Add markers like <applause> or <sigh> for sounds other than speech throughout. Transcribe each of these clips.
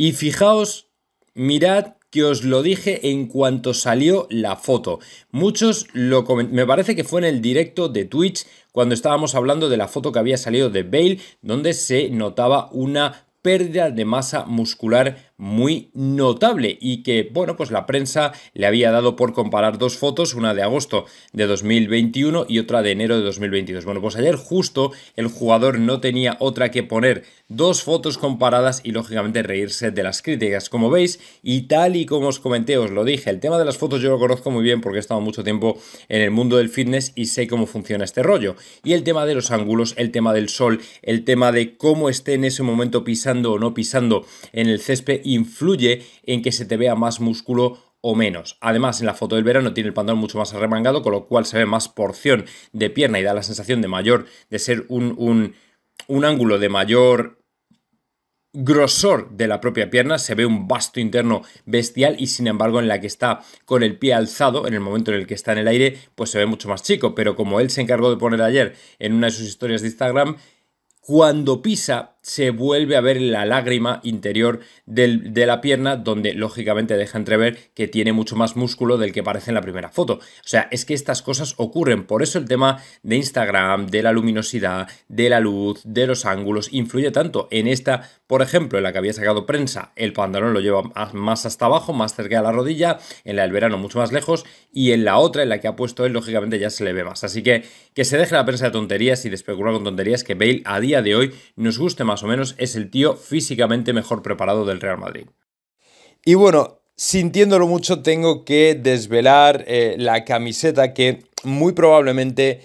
Y fijaos, mirad que os lo dije en cuanto salió la foto. Muchos lo me parece que fue en el directo de Twitch cuando estábamos hablando de la foto que había salido de Bale, donde se notaba una pérdida de masa muscular muy notable y que, bueno, pues la prensa le había dado por comparar dos fotos, una de agosto de 2021 y otra de enero de 2022. Bueno, pues ayer justo el jugador no tenía otra que poner dos fotos comparadas y lógicamente reírse de las críticas. Como veis, y tal y como os comenté, os lo dije, el tema de las fotos yo lo conozco muy bien porque he estado mucho tiempo en el mundo del fitness y sé cómo funciona este rollo. Y el tema de los ángulos, el tema del sol, el tema de cómo esté en ese momento pisando o no pisando en el césped influye en que se te vea más músculo o menos. Además, en la foto del verano tiene el pantalón mucho más arremangado, con lo cual se ve más porción de pierna y da la sensación de mayor, de ser un, un ángulo de mayor grosor de la propia pierna, se ve un vasto interno bestial y sin embargo en la que está con el pie alzado, en el momento en el que está en el aire, pues se ve mucho más chico, pero como él se encargó de poner ayer en una de sus historias de Instagram, cuando pisa se vuelve a ver la lágrima interior del, de la pierna, donde lógicamente deja entrever que tiene mucho más músculo del que parece en la primera foto. O sea, es que estas cosas ocurren. Por eso el tema de Instagram, de la luminosidad, de la luz, de los ángulos, influye tanto. En esta, por ejemplo, en la que había sacado prensa, el pantalón lo lleva más hasta abajo, más cerca de la rodilla, en la del verano mucho más lejos, y en la otra, en la que ha puesto él, lógicamente ya se le ve más. Así que que se deje la prensa de tonterías y de especular con tonterías que Bale a día de hoy nos guste más más o menos, es el tío físicamente mejor preparado del Real Madrid. Y bueno, sintiéndolo mucho, tengo que desvelar eh, la camiseta que muy probablemente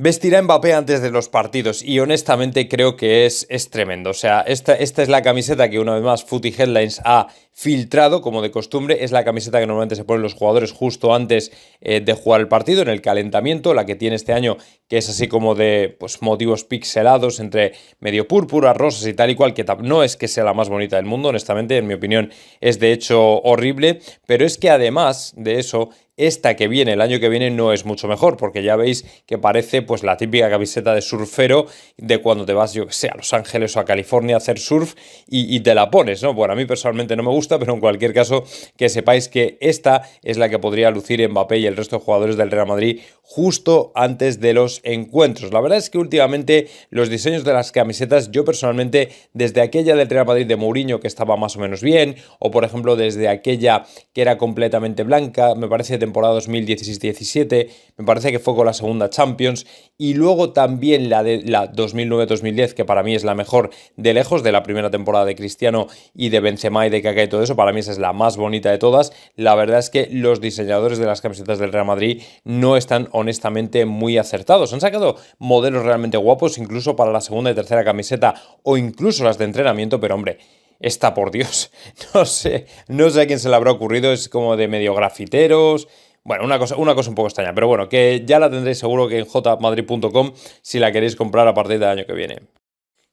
Vestirá Mbappé antes de los partidos y honestamente creo que es, es tremendo. O sea, esta, esta, es la camiseta que una vez más Footy Headlines ha filtrado, como de costumbre. Es la camiseta que normalmente se ponen los jugadores justo antes eh, de jugar el partido, en el calentamiento, la que tiene este año, que es así como de pues, motivos pixelados entre medio púrpura, rosas y tal y cual, que no es que sea la más bonita del mundo, honestamente, en mi opinión es de hecho horrible, pero es que además de eso esta que viene, el año que viene, no es mucho mejor, porque ya veis que parece pues la típica camiseta de surfero de cuando te vas, yo que sé, a Los Ángeles o a California a hacer surf y, te la pones, ¿no? Bueno, a mí personalmente no me gusta, pero en cualquier caso, que sepáis que esta es la que podría lucir Mbappé y el resto de jugadores del Real Madrid justo antes de los encuentros. La verdad es que últimamente los diseños de las camisetas, yo personalmente, desde aquella del Real Madrid de Mourinho que estaba más o menos bien, o por ejemplo desde aquella que era completamente blanca, me parece temporada 2016-17, me parece que fue con la segunda Champions, y luego también la de la 2009-2010, que para mí es la mejor de lejos, de la primera temporada de Cristiano y de Benzema y de Kaká y todo eso, para mí esa es la más bonita de todas. La verdad es que los diseñadores de las camisetas del Real Madrid no están honestamente muy acertados. Han sacado modelos realmente guapos incluso para la segunda y tercera camiseta o incluso las de entrenamiento, pero hombre, esta por Dios, <laughs> no sé, no sé a quién se le habrá ocurrido, es como de medio grafiteros. Bueno, una cosa, una cosa un poco extraña, pero bueno, que ya la tendréis seguro que en jmadrid.com si la queréis comprar a partir del año que viene.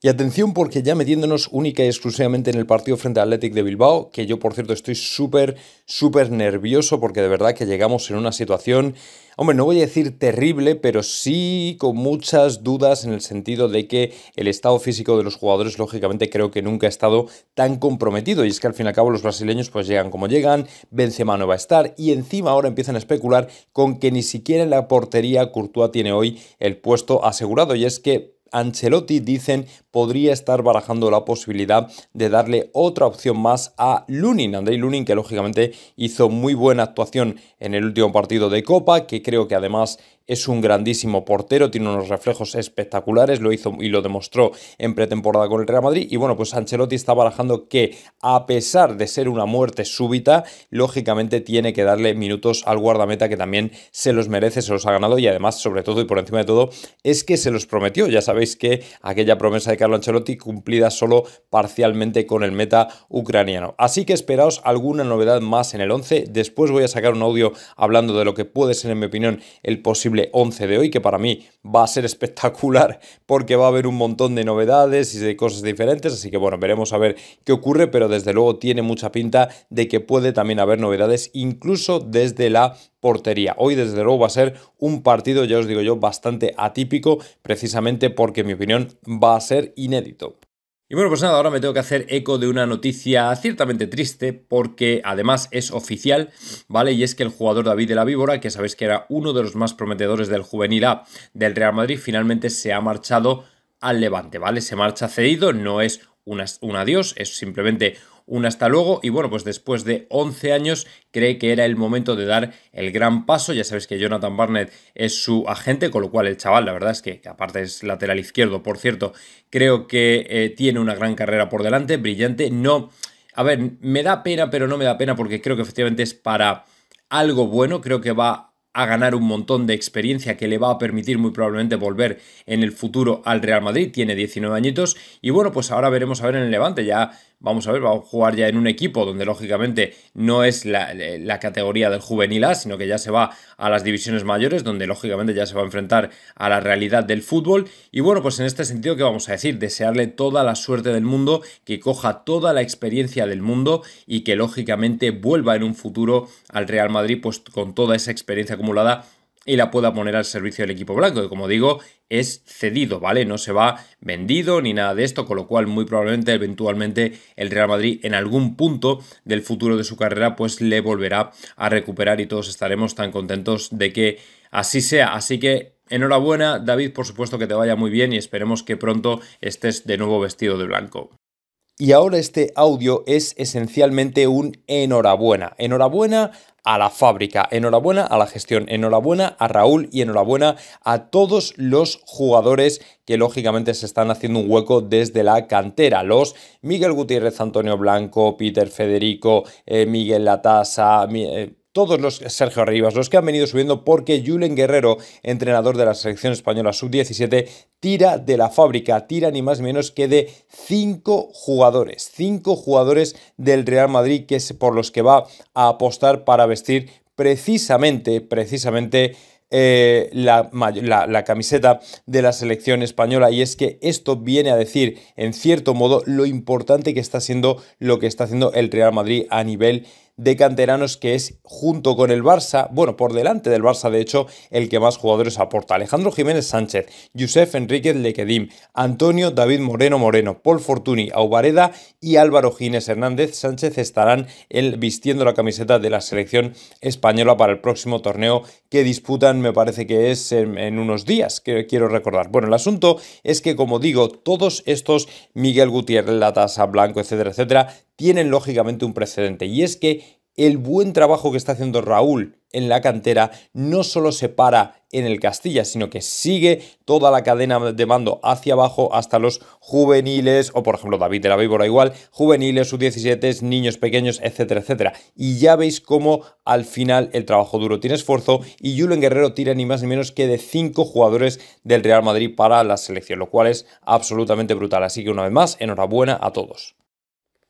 Y atención porque ya metiéndonos única y exclusivamente en el partido frente a Athletic de Bilbao, que yo por cierto estoy súper, súper nervioso porque de verdad que llegamos en una situación, hombre, no voy a decir terrible, pero sí con muchas dudas en el sentido de que el estado físico de los jugadores lógicamente creo que nunca ha estado tan comprometido. Y es que al fin y al cabo los brasileños pues llegan como llegan, Benzema no va a estar y encima ahora empiezan a especular con que ni siquiera la portería Courtois tiene hoy el puesto asegurado. Y es que Ancelotti dicen podría estar barajando la posibilidad de darle otra opción más a Lunin, Andrei Lunin que lógicamente hizo muy buena actuación en el último partido de Copa, que creo que además es un grandísimo portero, tiene unos reflejos espectaculares, lo hizo y lo demostró en pretemporada con el Real Madrid. Y bueno, pues Ancelotti está barajando que, a pesar de ser una muerte súbita, lógicamente tiene que darle minutos al guardameta que también se los merece, se los ha ganado y además, sobre todo y por encima de todo, es que se los prometió. Ya sabéis que aquella promesa de Carlo Ancelotti cumplida solo parcialmente con el meta ucraniano. Así que esperaos alguna novedad más en el 11. Después voy a sacar un audio hablando de lo que puede ser, en mi opinión, el posible 11 de hoy, que para mí va a ser espectacular porque va a haber un montón de novedades y de cosas diferentes, así que bueno, veremos a ver qué ocurre, pero desde luego tiene mucha pinta de que puede también haber novedades incluso desde la portería. Hoy desde luego va a ser un partido, ya os digo yo, bastante atípico, precisamente porque en mi opinión va a ser inédito. Y bueno, pues nada, ahora me tengo que hacer eco de una noticia ciertamente triste porque además es oficial, ¿vale? Y es que el jugador David de la Víbora, que sabéis que era uno de los más prometedores del juvenil A del Real Madrid, finalmente se ha marchado al Levante, ¿vale? Se marcha cedido, no es un adiós, es simplemente un hasta luego y bueno, pues después de 11 años cree que era el momento de dar el gran paso. Ya sabes que Jonathan Barnett es su agente, con lo cual el chaval, la verdad es que, aparte es lateral izquierdo, por cierto, creo que eh, tiene una gran carrera por delante, brillante. No, a ver, me da pena, pero no me da pena porque creo que efectivamente es para algo bueno, creo que va a ganar un montón de experiencia que le va a permitir muy probablemente volver en el futuro al Real Madrid, tiene 19 añitos y bueno, pues ahora veremos a ver en el Levante, ya vamos a ver, va a jugar ya en un equipo donde lógicamente no es la, la, categoría del juvenil A, sino que ya se va a las divisiones mayores, donde lógicamente ya se va a enfrentar a la realidad del fútbol. Y bueno, pues en este sentido, ¿qué vamos a decir? Desearle toda la suerte del mundo, que coja toda la experiencia del mundo y que lógicamente vuelva en un futuro al Real Madrid, pues con toda esa experiencia acumulada y la pueda poner al servicio del equipo blanco, que como digo, es cedido, ¿vale? No se va vendido ni nada de esto, con lo cual muy probablemente eventualmente el Real Madrid en algún punto del futuro de su carrera pues le volverá a recuperar y todos estaremos tan contentos de que así sea. Así que enhorabuena David, por supuesto que te vaya muy bien y esperemos que pronto estés de nuevo vestido de blanco. Y ahora este audio es esencialmente un enhorabuena. Enhorabuena a la fábrica, enhorabuena a la gestión, enhorabuena a Raúl y enhorabuena a todos los jugadores que lógicamente se están haciendo un hueco desde la cantera. Los Miguel Gutiérrez, Antonio Blanco, Peter Federico, eh, Miguel Latasa, eh, todos los Sergio Arribas, los que han venido subiendo porque Julen Guerrero, entrenador de la selección española sub-17, tira de la fábrica, tira ni más ni menos que de cinco jugadores, cinco jugadores del Real Madrid que es por los que va a apostar para vestir precisamente, precisamente eh, la, camiseta de la selección española y es que esto viene a decir en cierto modo lo importante que está siendo lo que está haciendo el Real Madrid a nivel de canteranos que es junto con el Barça, bueno, por delante del Barça de hecho, el que más jugadores aporta. Alejandro Jiménez Sánchez, Josef Enríquez Lequedim, Antonio David Moreno Moreno, Paul Fortuny, Aubareda y Álvaro Gines Hernández Sánchez estarán vistiendo la camiseta de la selección española para el próximo torneo que disputan, me parece que es en, en unos días, que quiero recordar. Bueno, el asunto es que, como digo, todos estos, Miguel Gutiérrez, La Tasa, Blanco, etcétera, etcétera, tienen lógicamente un precedente y es que el buen trabajo que está haciendo Raúl en la cantera no solo se para en el Castilla, sino que sigue toda la cadena de mando hacia abajo hasta los juveniles, o por ejemplo David de la Víbora igual, juveniles, sub-17, niños pequeños, etcétera, etcétera. Y ya veis cómo al final el trabajo duro tiene esfuerzo y Julen Guerrero tira ni más ni menos que de 5 jugadores del Real Madrid para la selección, lo cual es absolutamente brutal. Así que una vez más, enhorabuena a todos.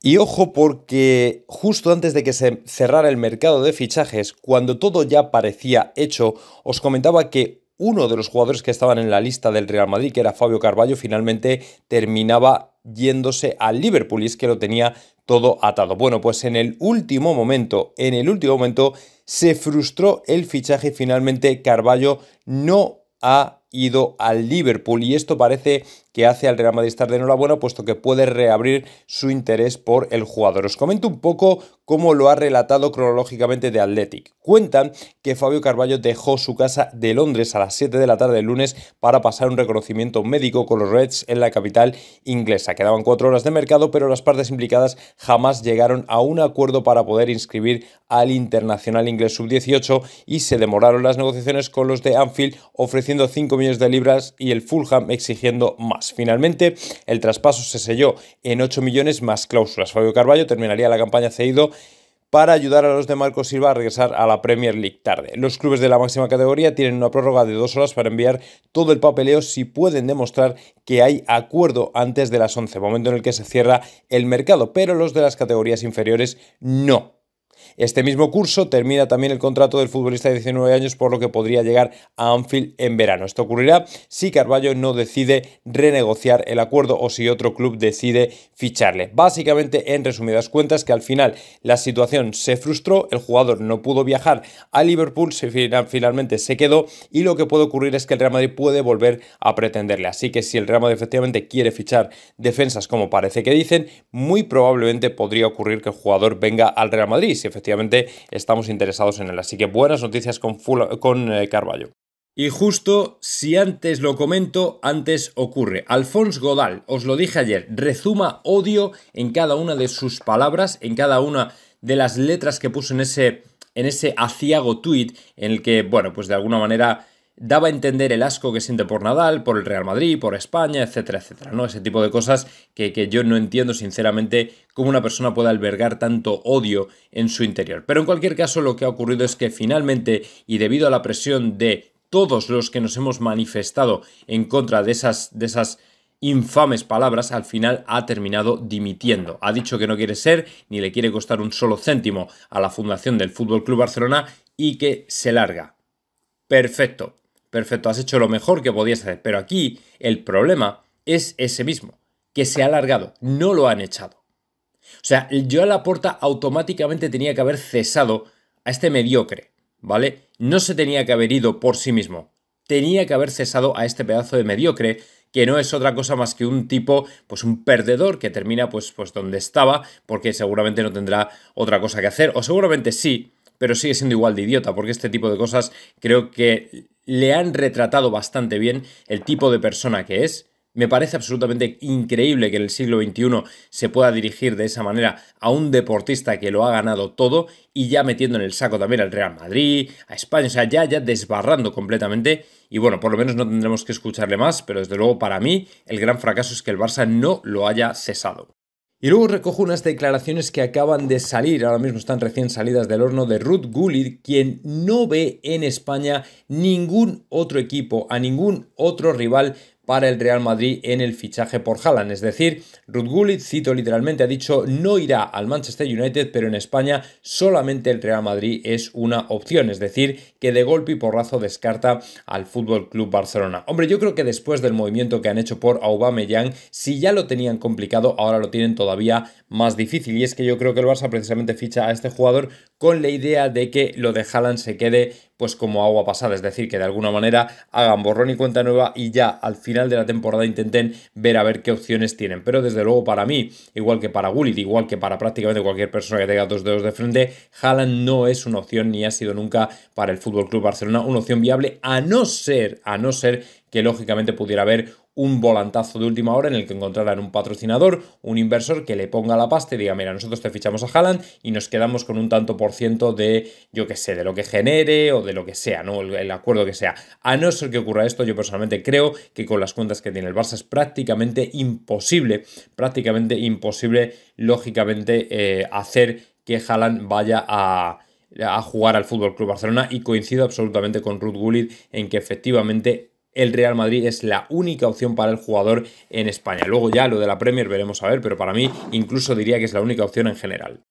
Y ojo porque justo antes de que se cerrara el mercado de fichajes, cuando todo ya parecía hecho, os comentaba que uno de los jugadores que estaban en la lista del Real Madrid, que era Fabio Carballo, finalmente terminaba yéndose al Liverpool y es que lo tenía todo atado. Bueno, pues en el último momento, en el último momento se frustró el fichaje y finalmente Carballo no ha ido al Liverpool y esto parece que hace al Real Madrid estar de enhorabuena, puesto que puede reabrir su interés por el jugador. Os comento un poco cómo lo ha relatado cronológicamente de Athletic. Cuentan que Fabio Carballo dejó su casa de Londres a las 7 de la tarde del lunes para pasar un reconocimiento médico con los Reds en la capital inglesa. Quedaban cuatro horas de mercado, pero las partes implicadas jamás llegaron a un acuerdo para poder inscribir al internacional inglés sub-18 y se demoraron las negociaciones con los de Anfield ofreciendo 5 millones de libras y el Fulham exigiendo más. Finalmente, el traspaso se selló en 8 millones más cláusulas. Fabio Carballo terminaría la campaña cedido para ayudar a los de Marcos Silva a regresar a la Premier League tarde. Los clubes de la máxima categoría tienen una prórroga de dos horas para enviar todo el papeleo si pueden demostrar que hay acuerdo antes de las 11, momento en el que se cierra el mercado, pero los de las categorías inferiores no. Este mismo curso termina también el contrato del futbolista de 19 años, por lo que podría llegar a Anfield en verano. Esto ocurrirá si Carballo no decide renegociar el acuerdo o si otro club decide ficharle. Básicamente, en resumidas cuentas, que al final la situación se frustró, el jugador no pudo viajar a Liverpool, finalmente se quedó y lo que puede ocurrir es que el Real Madrid puede volver a pretenderle. Así que si el Real Madrid efectivamente quiere fichar defensas como parece que dicen, muy probablemente podría ocurrir que el jugador venga al Real Madrid efectivamente estamos interesados en él. Así que buenas noticias con, con eh, Carballo. Y justo si antes lo comento, antes ocurre. Alfonso Godal, os lo dije ayer, rezuma odio en cada una de sus palabras, en cada una de las letras que puso en ese, en ese aciago tweet, en el que, bueno, pues de alguna manera daba a entender el asco que siente por Nadal, por el Real Madrid, por España, etcétera, etcétera, ¿no? Ese tipo de cosas que, yo no entiendo sinceramente cómo una persona puede albergar tanto odio en su interior. Pero en cualquier caso lo que ha ocurrido es que finalmente y debido a la presión de todos los que nos hemos manifestado en contra de esas, de esas infames palabras, al final ha terminado dimitiendo. Ha dicho que no quiere ser ni le quiere costar un solo céntimo a la fundación del Fútbol Club Barcelona y que se larga. Perfecto perfecto, has hecho lo mejor que podías hacer. Pero aquí el problema es ese mismo, que se ha alargado, no lo han echado. O sea, yo a la puerta automáticamente tenía que haber cesado a este mediocre, ¿vale? No se tenía que haber ido por sí mismo. Tenía que haber cesado a este pedazo de mediocre, que no es otra cosa más que un tipo, pues un perdedor que termina pues, pues donde estaba, porque seguramente no tendrá otra cosa que hacer, o seguramente sí, pero sigue siendo igual de idiota, porque este tipo de cosas creo que le han retratado bastante bien el tipo de persona que es. Me parece absolutamente increíble que en el siglo XXI se pueda dirigir de esa manera a un deportista que lo ha ganado todo y ya metiendo en el saco también al Real Madrid, a España, o sea, ya, desbarrando completamente. Y bueno, por lo menos no tendremos que escucharle más, pero desde luego para mí el gran fracaso es que el Barça no lo haya cesado. Y luego recojo unas declaraciones que acaban de salir, ahora mismo están recién salidas del horno, de Ruth Gullit, quien no ve en España ningún otro equipo, a ningún otro rival para el Real Madrid en el fichaje por Haaland. Es decir, Ruth Gullit, cito literalmente, ha dicho no irá al Manchester United, pero en España solamente el Real Madrid es una opción. Es decir, que de golpe y porrazo descarta al Fútbol Club Barcelona. Hombre, yo creo que después del movimiento que han hecho por Aubameyang, si ya lo tenían complicado, ahora lo tienen todavía más difícil. Y es que yo creo que el Barça precisamente ficha a este jugador con la idea de que lo de Haaland se quede pues como agua pasada, es decir, que de alguna manera hagan borrón y cuenta nueva y ya al final de la temporada intenten ver a ver qué opciones tienen. Pero desde luego para mí, igual que para Gullit, igual que para prácticamente cualquier persona que tenga dos dedos de frente, Haaland no es una opción ni ha sido nunca para el Fútbol Club Barcelona una opción viable a no ser, a no ser que lógicamente pudiera haber un volantazo de última hora en el que encontraran un patrocinador, un inversor que le ponga la pasta y diga, mira, nosotros te fichamos a Haaland y nos quedamos con un tanto por ciento de, yo qué sé, de lo que genere o de lo que sea, ¿no? El, acuerdo que sea. A no ser que ocurra esto, yo personalmente creo que con las cuentas que tiene el Barça es prácticamente imposible, prácticamente imposible, lógicamente, eh, hacer que Haaland vaya a jugar al Fútbol Club Barcelona y coincido absolutamente con Ruth Gullit en que efectivamente el Real Madrid es la única opción para el jugador en España. Luego ya lo de la Premier veremos a ver, pero para mí incluso diría que es la única opción en general.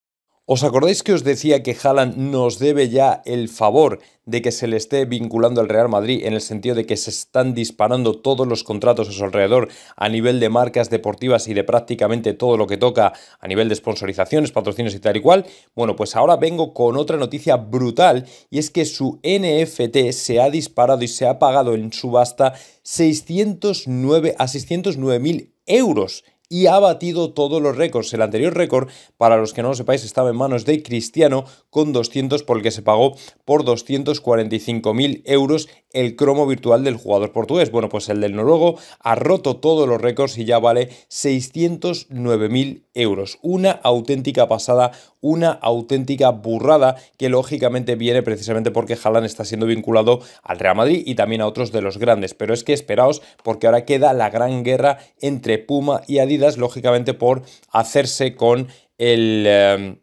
¿Os acordáis que os decía que Haaland nos debe ya el favor de que se le esté vinculando al Real Madrid en el sentido de que se están disparando todos los contratos a su alrededor a nivel de marcas deportivas y de prácticamente todo lo que toca a nivel de sponsorizaciones, patrocinios y tal y cual. Bueno, pues ahora vengo con otra noticia brutal y es que su NFT se ha disparado y se ha pagado en subasta 609 a 609 mil euros y ha batido todos los récords. El anterior récord, para los que no lo sepáis, estaba en manos de Cristiano con 200 por el que se pagó por 245.000 euros el cromo virtual del jugador portugués. Bueno, pues el del noruego ha roto todos los récords y ya vale 609.000 euros. Una auténtica pasada, una auténtica burrada que lógicamente viene precisamente porque Haaland está siendo vinculado al Real Madrid y también a otros de los grandes. Pero es que esperaos porque ahora queda la gran guerra entre Puma y Adidas, lógicamente por hacerse con el... Eh,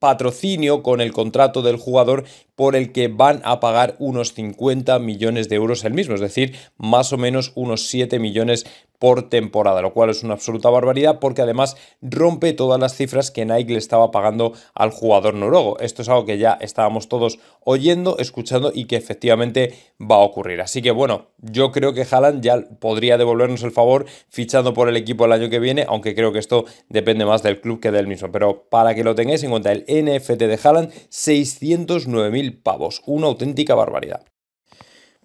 patrocinio con el contrato del jugador por el que van a pagar unos 50 millones de euros el mismo, es decir, más o menos unos 7 millones por temporada, lo cual es una absoluta barbaridad porque además rompe todas las cifras que Nike le estaba pagando al jugador noruego. Esto es algo que ya estábamos todos oyendo, escuchando y que efectivamente va a ocurrir. Así que bueno, yo creo que Haaland ya podría devolvernos el favor fichando por el equipo el año que viene, aunque creo que esto depende más del club que del mismo. Pero para que lo tengáis en cuenta, el NFT de Haaland, mil pavos. Una auténtica barbaridad.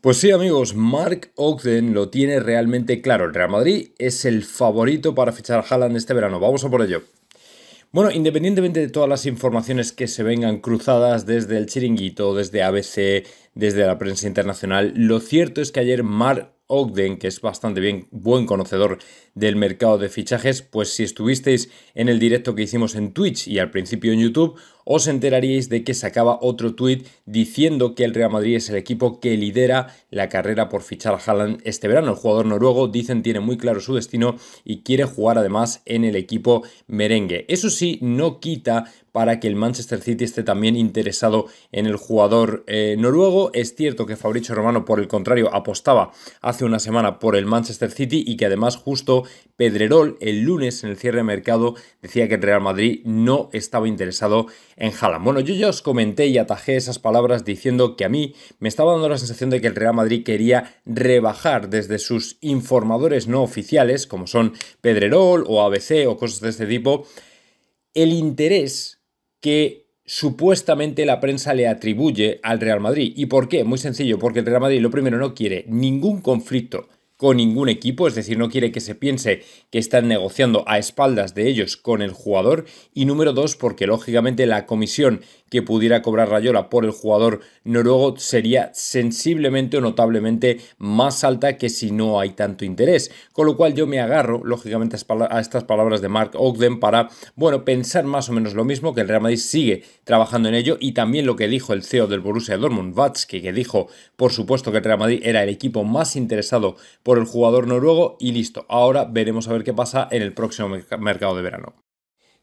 Pues sí, amigos, Mark Ogden lo tiene realmente claro. El Real Madrid es el favorito para fichar a Haaland este verano. Vamos a por ello. Bueno, independientemente de todas las informaciones que se vengan cruzadas desde el chiringuito, desde ABC, desde la prensa internacional, lo cierto es que ayer Mark Ogden, que es bastante bien, buen conocedor del mercado de fichajes, pues si estuvisteis en el directo que hicimos en Twitch y al principio en YouTube, os enteraríais de que sacaba otro tuit diciendo que el Real Madrid es el equipo que lidera la carrera por fichar a Haaland este verano. El jugador noruego, dicen, tiene muy claro su destino y quiere jugar además en el equipo merengue. Eso sí, no quita para que el Manchester City esté también interesado en el jugador eh, noruego. Es cierto que Fabricio Romano, por el contrario, apostaba hace una semana por el Manchester City y que además justo Pedrerol el lunes en el cierre de mercado decía que el Real Madrid no estaba interesado en Bueno, yo ya os comenté y atajé esas palabras diciendo que a mí me estaba dando la sensación de que el Real Madrid quería rebajar desde sus informadores no oficiales, como son Pedrerol o ABC o cosas de este tipo, el interés que supuestamente la prensa le atribuye al Real Madrid. ¿Y por qué? Muy sencillo, porque el Real Madrid lo primero no quiere ningún conflicto con ningún equipo, es decir, no quiere que se piense que están negociando a espaldas de ellos con el jugador. Y número dos, porque lógicamente la comisión que pudiera cobrar Rayola por el jugador noruego sería sensiblemente o notablemente más alta que si no hay tanto interés. Con lo cual yo me agarro, lógicamente, a estas palabras de Mark Ogden para, bueno, pensar más o menos lo mismo, que el Real Madrid sigue trabajando en ello y también lo que dijo el CEO del Borussia Dortmund, Vatsky, que dijo, por supuesto, que el Real Madrid era el equipo más interesado por el jugador noruego y listo. Ahora veremos a ver qué pasa en el próximo mercado de verano.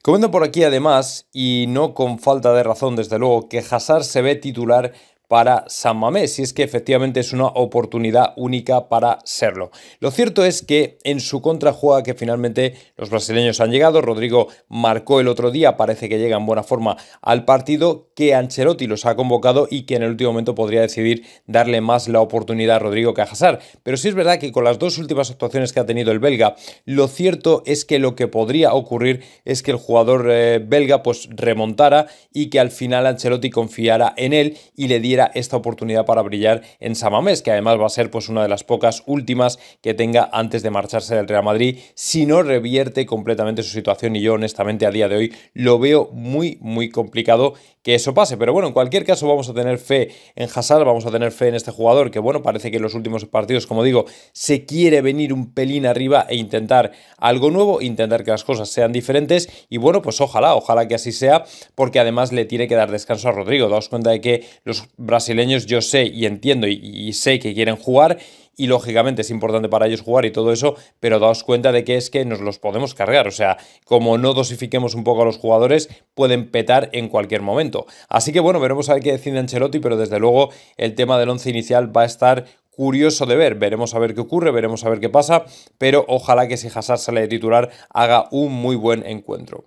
Comento por aquí además, y no con falta de razón desde luego, que Hazard se ve titular para San Mamés, si es que efectivamente es una oportunidad única para serlo. Lo cierto es que en su contra que finalmente los brasileños han llegado, Rodrigo marcó el otro día, parece que llega en buena forma al partido, que Ancelotti los ha convocado y que en el último momento podría decidir darle más la oportunidad a Rodrigo que a Hazard. Pero sí es verdad que con las dos últimas actuaciones que ha tenido el belga, lo cierto es que lo que podría ocurrir es que el jugador eh, belga pues remontara y que al final Ancelotti confiara en él y le diera esta oportunidad para brillar en Samamés, que además va a ser pues una de las pocas últimas que tenga antes de marcharse del Real Madrid, si no revierte completamente su situación y yo honestamente a día de hoy lo veo muy muy complicado que eso pase. Pero bueno, en cualquier caso vamos a tener fe en Hazard, vamos a tener fe en este jugador que bueno, parece que en los últimos partidos, como digo, se quiere venir un pelín arriba e intentar algo nuevo, intentar que las cosas sean diferentes y bueno, pues ojalá, ojalá que así sea, porque además le tiene que dar descanso a Rodrigo. Daos cuenta de que los brasileños yo sé y entiendo y, y sé que quieren jugar y lógicamente es importante para ellos jugar y todo eso, pero daos cuenta de que es que nos los podemos cargar, o sea, como no dosifiquemos un poco a los jugadores, pueden petar en cualquier momento. Así que bueno, veremos a ver qué decide Ancelotti, pero desde luego el tema del once inicial va a estar curioso de ver. Veremos a ver qué ocurre, veremos a ver qué pasa, pero ojalá que si Hazard sale de titular haga un muy buen encuentro.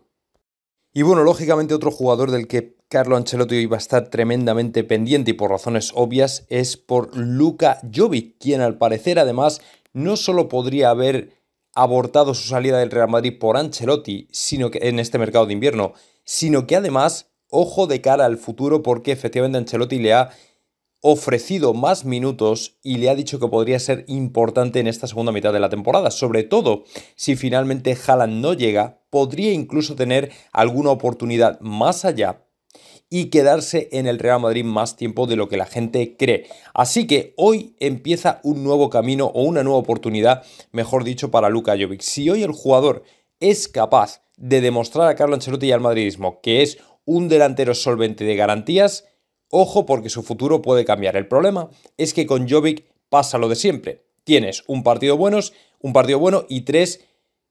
Y bueno, lógicamente otro jugador del que Carlo Ancelotti iba a estar tremendamente pendiente y por razones obvias es por Luca Jovic, quien al parecer además no solo podría haber abortado su salida del Real Madrid por Ancelotti sino que, en este mercado de invierno, sino que además, ojo de cara al futuro porque efectivamente Ancelotti le ha ofrecido más minutos y le ha dicho que podría ser importante en esta segunda mitad de la temporada, sobre todo si finalmente Haaland no llega, podría incluso tener alguna oportunidad más allá y quedarse en el Real Madrid más tiempo de lo que la gente cree. Así que hoy empieza un nuevo camino o una nueva oportunidad, mejor dicho, para Luka Jovic. Si hoy el jugador es capaz de demostrar a Carlo Ancelotti y al madridismo que es un delantero solvente de garantías, ojo porque su futuro puede cambiar. El problema es que con Jovic pasa lo de siempre. Tienes un partido buenos, un partido bueno y tres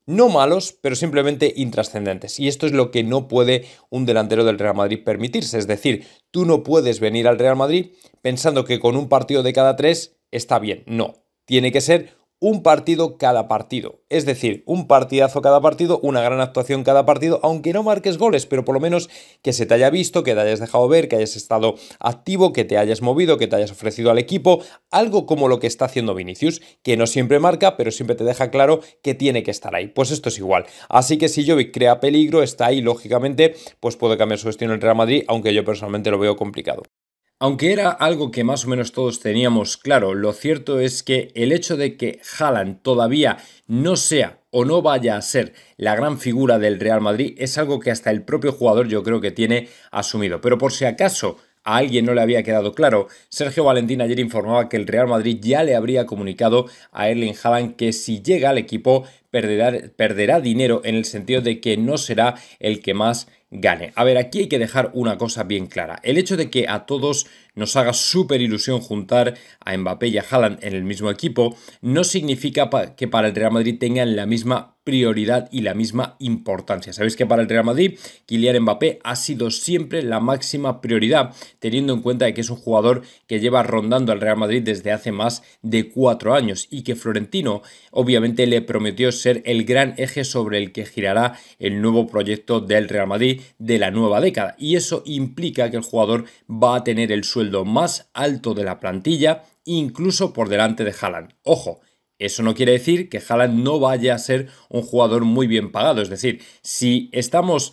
no malos, pero simplemente intrascendentes. Y esto es lo que no puede un delantero del Real Madrid permitirse. Es decir, tú no puedes venir al Real Madrid pensando que con un partido de cada tres está bien. No, tiene que ser un partido cada partido. Es decir, un partidazo cada partido, una gran actuación cada partido, aunque no marques goles, pero por lo menos que se te haya visto, que te hayas dejado ver, que hayas estado activo, que te hayas movido, que te hayas ofrecido al equipo, algo como lo que está haciendo Vinicius, que no siempre marca, pero siempre te deja claro que tiene que estar ahí. Pues esto es igual. Así que si Jovic crea peligro, está ahí, lógicamente, pues puede cambiar su destino el Real Madrid, aunque yo personalmente lo veo complicado. Aunque era algo que más o menos todos teníamos claro, lo cierto es que el hecho de que Haaland todavía no sea o no vaya a ser la gran figura del Real Madrid es algo que hasta el propio jugador yo creo que tiene asumido. Pero por si acaso a alguien no le había quedado claro, Sergio Valentín ayer informaba que el Real Madrid ya le habría comunicado a Erling Haaland que si llega al equipo perderá, perderá dinero en el sentido de que no será el que más gane. A ver, aquí hay que dejar una cosa bien clara. El hecho de que a todos nos haga súper ilusión juntar a Mbappé y a Haaland en el mismo equipo, no significa que para el Real Madrid tengan la misma prioridad y la misma importancia. Sabéis que para el Real Madrid, Kylian Mbappé ha sido siempre la máxima prioridad, teniendo en cuenta que es un jugador que lleva rondando al Real Madrid desde hace más de cuatro años y que Florentino obviamente le prometió ser el gran eje sobre el que girará el nuevo proyecto del Real Madrid de la nueva década. Y eso implica que el jugador va a tener el sueldo más alto de la plantilla, incluso por delante de Haaland. Ojo, eso no quiere decir que Haaland no vaya a ser un jugador muy bien pagado. Es decir, si estamos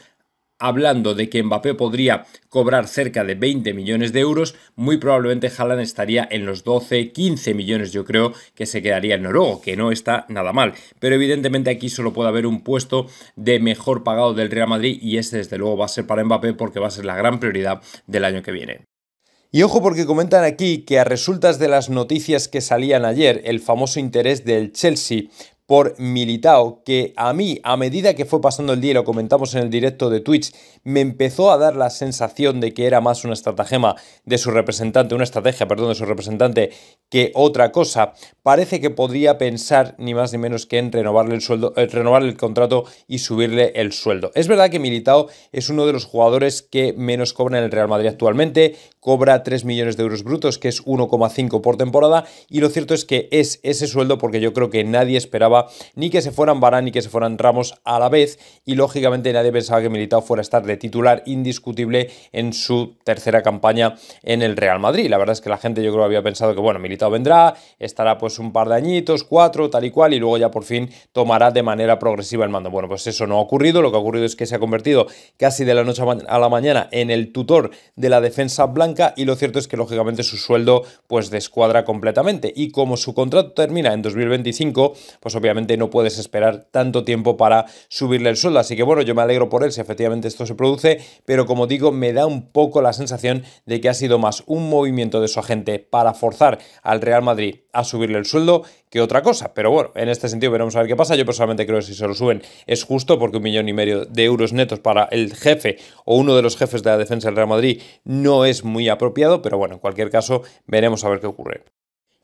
hablando de que Mbappé podría cobrar cerca de 20 millones de euros, muy probablemente Haaland estaría en los 12, 15 millones yo creo que se quedaría en Noruego, que no está nada mal. Pero evidentemente aquí solo puede haber un puesto de mejor pagado del Real Madrid y ese desde luego va a ser para Mbappé porque va a ser la gran prioridad del año que viene. Y ojo porque comentan aquí que a resultas de las noticias que salían ayer, el famoso interés del Chelsea por Militao, que a mí, a medida que fue pasando el día, y lo comentamos en el directo de Twitch, me empezó a dar la sensación de que era más una estratagema de su representante, una estrategia, perdón, de su representante, que otra cosa. Parece que podría pensar ni más ni menos que en renovarle el sueldo, eh, renovar el contrato y subirle el sueldo. Es verdad que Militao es uno de los jugadores que menos cobra en el Real Madrid actualmente, cobra 3 millones de euros brutos, que es 1,5 por temporada, y lo cierto es que es ese sueldo porque yo creo que nadie esperaba ni que se fueran Barán ni que se fueran Ramos a la vez y lógicamente nadie pensaba que Militao fuera a estar de titular indiscutible en su tercera campaña en el Real Madrid. La verdad es que la gente yo creo había pensado que bueno, Militao vendrá, estará pues un par de añitos, cuatro, tal y cual, y luego ya por fin tomará de manera progresiva el mando. Bueno, pues eso no ha ocurrido, lo que ha ocurrido es que se ha convertido casi de la noche a la mañana en el tutor de la defensa blanca y lo cierto es que lógicamente su sueldo pues descuadra completamente y como su contrato termina en 2025, pues obviamente no puedes esperar tanto tiempo para subirle el sueldo. Así que bueno, yo me alegro por él si efectivamente esto se produce, pero como digo, me da un poco la sensación de que ha sido más un movimiento de su agente para forzar al Real Madrid a subirle el sueldo que otra cosa. Pero bueno, en este sentido veremos a ver qué pasa. Yo personalmente creo que si se lo suben es justo porque un millón y medio de euros netos para el jefe o uno de los jefes de la defensa del Real Madrid no es muy apropiado, pero bueno, en cualquier caso veremos a ver qué ocurre.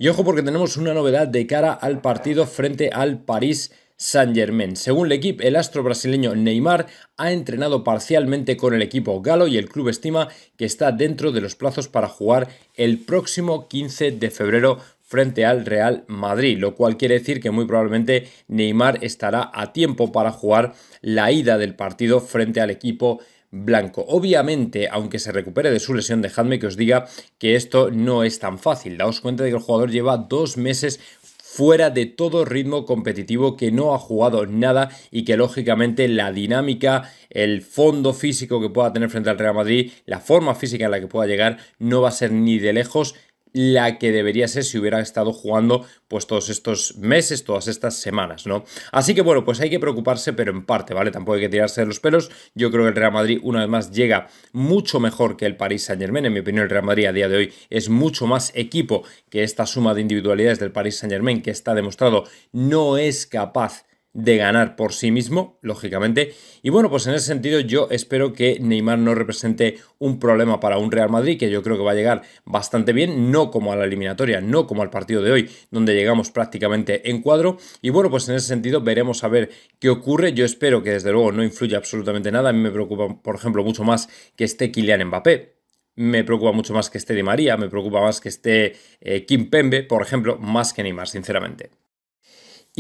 Y ojo porque tenemos una novedad de cara al partido frente al París Saint Germain. Según el equipo, el astro brasileño Neymar ha entrenado parcialmente con el equipo galo y el club estima que está dentro de los plazos para jugar el próximo 15 de febrero frente al Real Madrid, lo cual quiere decir que muy probablemente Neymar estará a tiempo para jugar la ida del partido frente al equipo blanco. Obviamente, aunque se recupere de su lesión, dejadme que os diga que esto no es tan fácil. Daos cuenta de que el jugador lleva dos meses fuera de todo ritmo competitivo, que no ha jugado nada y que lógicamente la dinámica, el fondo físico que pueda tener frente al Real Madrid, la forma física en la que pueda llegar, no va a ser ni de lejos la que debería ser si hubiera estado jugando pues todos estos meses, todas estas semanas, ¿no? Así que bueno, pues hay que preocuparse, pero en parte, ¿vale? Tampoco hay que tirarse de los pelos. Yo creo que el Real Madrid una vez más llega mucho mejor que el Paris Saint-Germain. En mi opinión, el Real Madrid a día de hoy es mucho más equipo que esta suma de individualidades del Paris Saint-Germain que está demostrado no es capaz de ganar por sí mismo, lógicamente. Y bueno, pues en ese sentido yo espero que Neymar no represente un problema para un Real Madrid, que yo creo que va a llegar bastante bien, no como a la eliminatoria, no como al partido de hoy, donde llegamos prácticamente en cuadro. Y bueno, pues en ese sentido veremos a ver qué ocurre. Yo espero que desde luego no influya absolutamente nada. A mí me preocupa, por ejemplo, mucho más que esté Kylian Mbappé, me preocupa mucho más que esté Di María, me preocupa más que esté eh, Kim Pembe, por ejemplo, más que Neymar, sinceramente.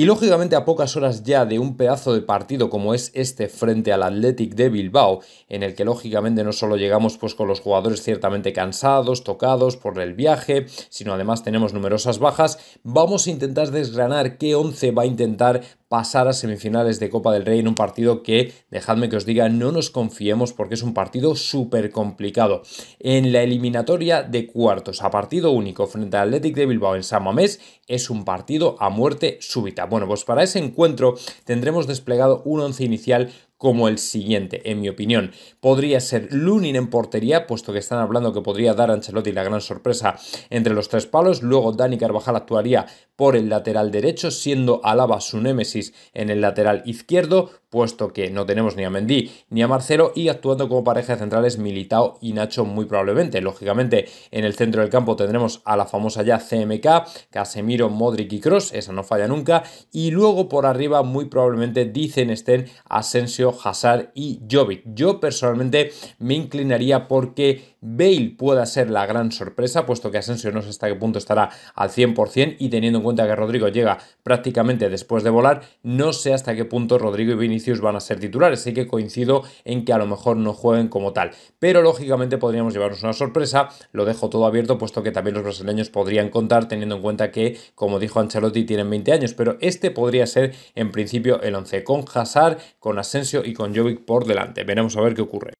Y lógicamente a pocas horas ya de un pedazo de partido como es este frente al Athletic de Bilbao, en el que lógicamente no solo llegamos pues con los jugadores ciertamente cansados, tocados por el viaje, sino además tenemos numerosas bajas, vamos a intentar desgranar qué 11 va a intentar pasar a semifinales de Copa del Rey en un partido que, dejadme que os diga, no nos confiemos porque es un partido súper complicado. En la eliminatoria de cuartos a partido único frente al Athletic de Bilbao en San Mamés es un partido a muerte súbita. Bueno, pues para ese encuentro tendremos desplegado un once inicial como el siguiente, en mi opinión. Podría ser Lunin en portería, puesto que están hablando que podría dar a Ancelotti la gran sorpresa entre los tres palos. Luego Dani Carvajal actuaría por el lateral derecho, siendo Alaba su némesis en el lateral izquierdo puesto que no tenemos ni a Mendy ni a Marcelo y actuando como pareja de centrales Militao y Nacho muy probablemente. Lógicamente en el centro del campo tendremos a la famosa ya CMK, Casemiro, Modric y Cross, esa no falla nunca, y luego por arriba muy probablemente dicen estén Asensio, Hazard y Jovic. Yo personalmente me inclinaría porque Bale pueda ser la gran sorpresa, puesto que Asensio no sé hasta qué punto estará al 100% y teniendo en cuenta que Rodrigo llega prácticamente después de volar, no sé hasta qué punto Rodrigo y Vinicius van a ser titulares, así que coincido en que a lo mejor no jueguen como tal. Pero lógicamente podríamos llevarnos una sorpresa, lo dejo todo abierto, puesto que también los brasileños podrían contar, teniendo en cuenta que, como dijo Ancelotti, tienen 20 años, pero este podría ser en principio el 11, con Hazard, con Asensio y con Jovic por delante. Veremos a ver qué ocurre.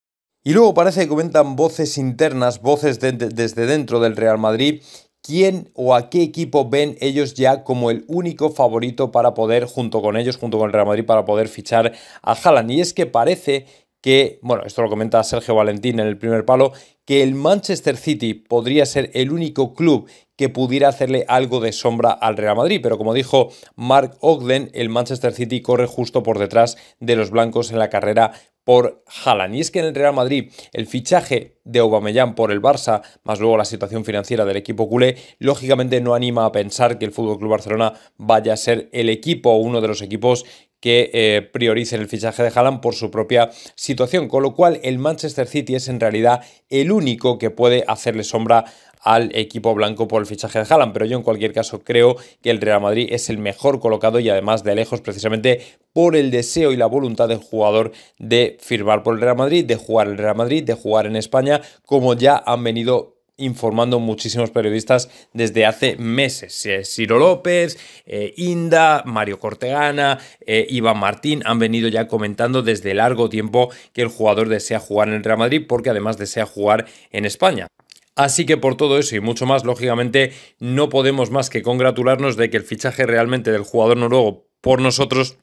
Y luego parece que comentan voces internas, voces desde dentro del Real Madrid, quién o a qué equipo ven ellos ya como el único favorito para poder, junto con ellos, junto con el Real Madrid, para poder fichar a Haaland. Y es que parece que, bueno, esto lo comenta Sergio Valentín en el primer palo, que el Manchester City podría ser el único club que pudiera hacerle algo de sombra al Real Madrid. Pero como dijo Mark Ogden, el Manchester City corre justo por detrás de los blancos en la carrera por Haaland. Y es que en el Real Madrid el fichaje de Aubameyang por el Barça, más luego la situación financiera del equipo culé, lógicamente no anima a pensar que el FC Barcelona vaya a ser el equipo o uno de los equipos que eh, prioricen el fichaje de Haaland por su propia situación, con lo cual el Manchester City es en realidad el único que puede hacerle sombra al equipo blanco por el fichaje de Haaland, pero yo en cualquier caso creo que el Real Madrid es el mejor colocado y además de lejos precisamente por el deseo y la voluntad del jugador de firmar por el Real Madrid, de jugar el Real Madrid, de jugar en España, como ya han venido informando muchísimos periodistas desde hace meses. Siro eh, Ciro López, eh, Inda, Mario Cortegana, eh, Iván Martín han venido ya comentando desde largo tiempo que el jugador desea jugar en el Real Madrid porque además desea jugar en España. Así que por todo eso y mucho más, lógicamente, no podemos más que congratularnos de que el fichaje realmente del jugador noruego por nosotros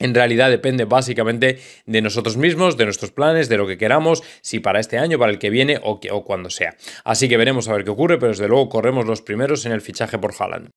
en realidad depende básicamente de nosotros mismos, de nuestros planes, de lo que queramos, si para este año, para el que viene o, cuando sea. Así que veremos a ver qué ocurre, pero desde luego corremos los primeros en el fichaje por Haaland.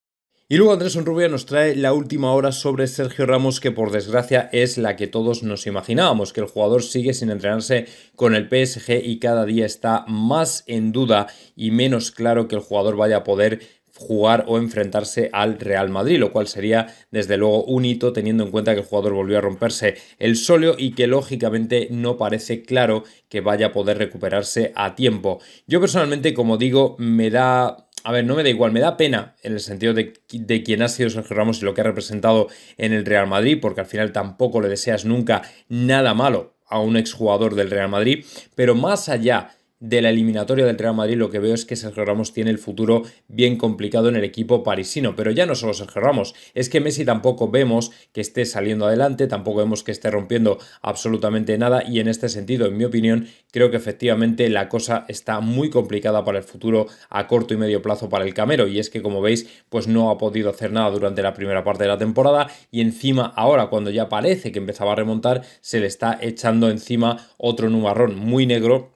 Y luego Andrés Rubia nos trae la última hora sobre Sergio Ramos, que por desgracia es la que todos nos imaginábamos, que el jugador sigue sin entrenarse con el PSG y cada día está más en duda y menos claro que el jugador vaya a poder jugar o enfrentarse al Real Madrid, lo cual sería desde luego un hito teniendo en cuenta que el jugador volvió a romperse el sóleo y que lógicamente no parece claro que vaya a poder recuperarse a tiempo. Yo personalmente, como digo, me da a ver, no me da igual, me da pena en el sentido de, de, quien ha sido Sergio Ramos y lo que ha representado en el Real Madrid, porque al final tampoco le deseas nunca nada malo a un exjugador del Real Madrid, pero más allá de la eliminatoria del Real Madrid lo que veo es que Sergio Ramos tiene el futuro bien complicado en el equipo parisino, pero ya no solo Sergio Ramos, es que Messi tampoco vemos que esté saliendo adelante, tampoco vemos que esté rompiendo absolutamente nada y en este sentido, en mi opinión, creo que efectivamente la cosa está muy complicada para el futuro a corto y medio plazo para el Camero y es que como veis, pues no ha podido hacer nada durante la primera parte de la temporada y encima ahora cuando ya parece que empezaba a remontar se le está echando encima otro nubarrón muy negro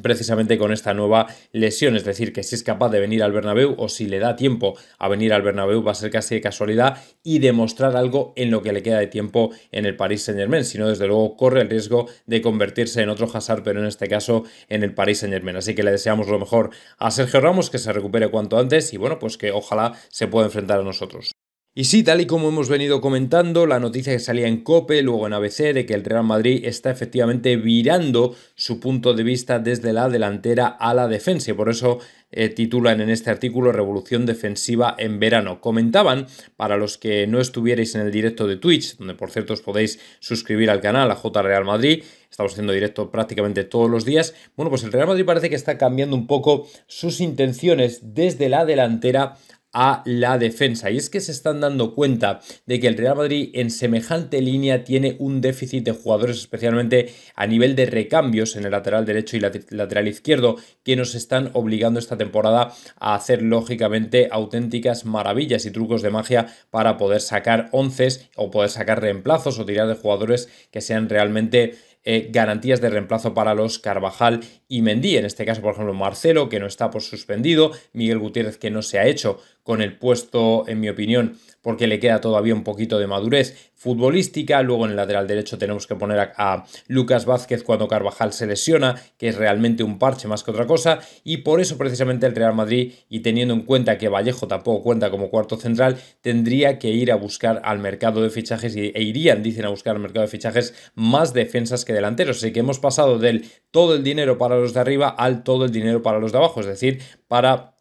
precisamente con esta nueva lesión, es decir, que si es capaz de venir al Bernabéu o si le da tiempo a venir al Bernabéu va a ser casi de casualidad y demostrar algo en lo que le queda de tiempo en el Paris Saint-Germain, si no desde luego corre el riesgo de convertirse en otro Hazard, pero en este caso en el Paris Saint-Germain. Así que le deseamos lo mejor a Sergio Ramos que se recupere cuanto antes y bueno, pues que ojalá se pueda enfrentar a nosotros. Y sí, tal y como hemos venido comentando, la noticia que salía en Cope, luego en ABC, de que el Real Madrid está efectivamente virando su punto de vista desde la delantera a la defensa. Y por eso eh, titulan en este artículo Revolución Defensiva en verano. Comentaban, para los que no estuvierais en el directo de Twitch, donde por cierto os podéis suscribir al canal, a J Real Madrid, estamos haciendo directo prácticamente todos los días, bueno, pues el Real Madrid parece que está cambiando un poco sus intenciones desde la delantera a la defensa. Y es que se están dando cuenta de que el Real Madrid en semejante línea tiene un déficit de jugadores, especialmente a nivel de recambios en el lateral derecho y lateral izquierdo, que nos están obligando esta temporada a hacer lógicamente auténticas maravillas y trucos de magia para poder sacar once o poder sacar reemplazos o tirar de jugadores que sean realmente eh, garantías de reemplazo para los Carvajal y Mendí. En este caso, por ejemplo, Marcelo, que no está por suspendido, Miguel Gutiérrez, que no se ha hecho con el puesto, en mi opinión, porque le queda todavía un poquito de madurez futbolística. Luego en el lateral derecho tenemos que poner a, Lucas Vázquez cuando Carvajal se lesiona, que es realmente un parche más que otra cosa. Y por eso precisamente el Real Madrid, y teniendo en cuenta que Vallejo tampoco cuenta como cuarto central, tendría que ir a buscar al mercado de fichajes e irían, dicen, a buscar al mercado de fichajes más defensas que delanteros. Así que hemos pasado del todo el dinero para los de arriba al todo el dinero para los de abajo, es decir, para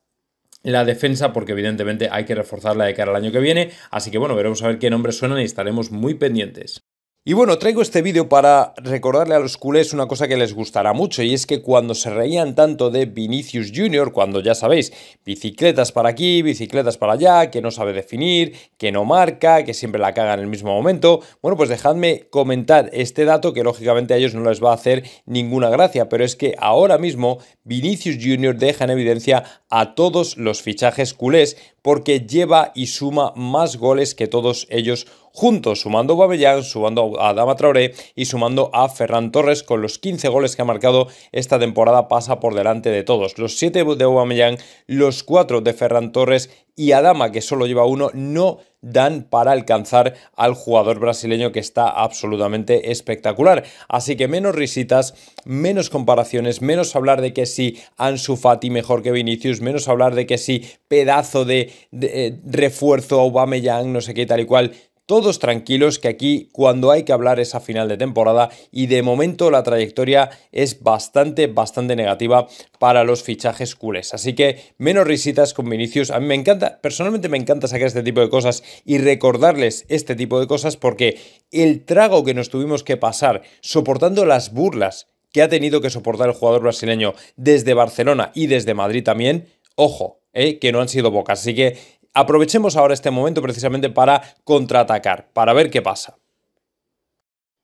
la defensa, porque evidentemente hay que reforzarla de cara al año que viene. Así que bueno, veremos a ver qué nombres suenan y estaremos muy pendientes. Y bueno, traigo este vídeo para recordarle a los culés una cosa que les gustará mucho y es que cuando se reían tanto de Vinicius Jr., cuando ya sabéis, bicicletas para aquí, bicicletas para allá, que no sabe definir, que no marca, que siempre la caga en el mismo momento, bueno, pues dejadme comentar este dato que lógicamente a ellos no les va a hacer ninguna gracia, pero es que ahora mismo Vinicius Jr. deja en evidencia a todos los fichajes culés porque lleva y suma más goles que todos ellos juntos, sumando a Babellán, sumando a Dama Traoré y sumando a Ferran Torres con los 15 goles que ha marcado esta temporada pasa por delante de todos. Los 7 de Aubameyang, los 4 de Ferran Torres y Adama, que solo lleva uno, no dan para alcanzar al jugador brasileño que está absolutamente espectacular. Así que menos risitas, menos comparaciones, menos hablar de que si Ansu Fati mejor que Vinicius, menos hablar de que si pedazo de, refuerzo eh, a refuerzo Aubameyang, no sé qué tal y cual todos tranquilos que aquí cuando hay que hablar es a final de temporada y de momento la trayectoria es bastante, bastante negativa para los fichajes culés. Así que menos risitas con Vinicius. A mí me encanta, personalmente me encanta sacar este tipo de cosas y recordarles este tipo de cosas porque el trago que nos tuvimos que pasar soportando las burlas que ha tenido que soportar el jugador brasileño desde Barcelona y desde Madrid también, ojo, eh, que no han sido bocas. Así que Aprovechemos ahora este momento precisamente para contraatacar, para ver qué pasa.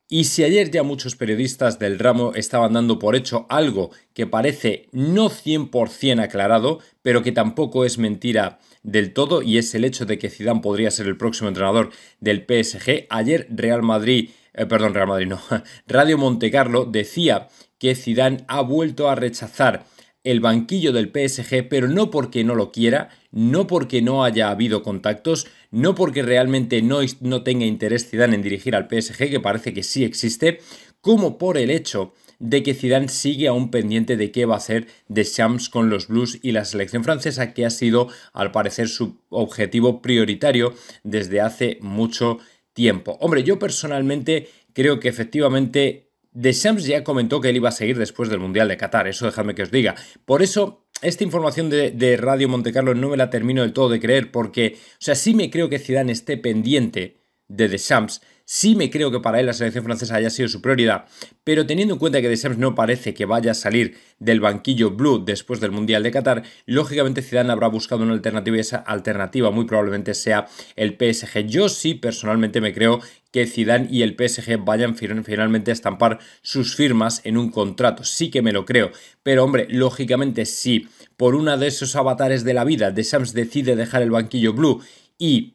Y si ayer ya muchos periodistas del ramo estaban dando por hecho algo que parece no 100% aclarado, pero que tampoco es mentira del todo, y es el hecho de que Zidane podría ser el próximo entrenador del PSG, ayer Real Madrid, eh, perdón, Real Madrid no, <laughs> Radio Montecarlo decía que Zidane ha vuelto a rechazar el banquillo del PSG, pero no porque no lo quiera, no porque no haya habido contactos, no porque realmente no, no tenga interés Zidane en dirigir al PSG, que parece que sí existe, como por el hecho de que Zidane sigue aún pendiente de qué va a hacer de Champs con los Blues y la selección francesa, que ha sido al parecer su objetivo prioritario desde hace mucho tiempo. Hombre, yo personalmente creo que efectivamente Deschamps ya comentó que él iba a seguir después del Mundial de Qatar, eso déjame que os diga. Por eso esta información de, Radio Monte Carlo no me la termino del todo de creer, porque, o sea, sí me creo que Zidane esté pendiente de Deschamps, Sí me creo que para él la selección francesa haya sido su prioridad, pero teniendo en cuenta que Deschamps no parece que vaya a salir del banquillo blue después del Mundial de Qatar, lógicamente Zidane habrá buscado una alternativa y esa alternativa muy probablemente sea el PSG. Yo sí personalmente me creo que Zidane y el PSG vayan finalmente a estampar sus firmas en un contrato. Sí que me lo creo. Pero hombre, lógicamente sí. por una de esos avatares de la vida Deschamps decide dejar el banquillo blue y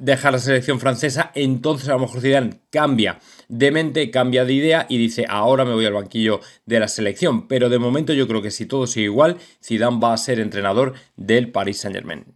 dejar la selección francesa, entonces a lo mejor Zidane cambia de mente, cambia de idea y dice, ahora me voy al banquillo de la selección. Pero de momento yo creo que si todo sigue igual, Zidane va a ser entrenador del Paris Saint-Germain.